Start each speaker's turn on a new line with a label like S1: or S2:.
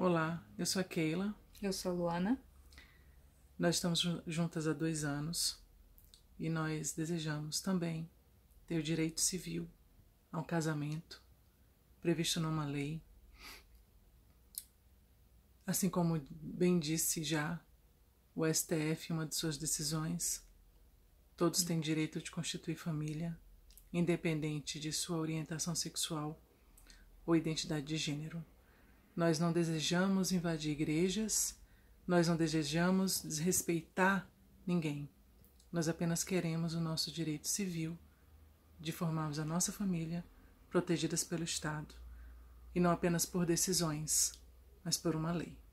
S1: Olá, eu sou a Keila. Eu sou a Luana. Nós estamos juntas há dois anos e nós desejamos também ter o direito civil a um casamento previsto numa lei. Assim como bem disse já o STF em uma de suas decisões, todos têm direito de constituir família, independente de sua orientação sexual ou identidade de gênero. Nós não desejamos invadir igrejas, nós não desejamos desrespeitar ninguém. Nós apenas queremos o nosso direito civil de formarmos a nossa família protegidas pelo Estado, e não apenas por decisões, mas por uma lei.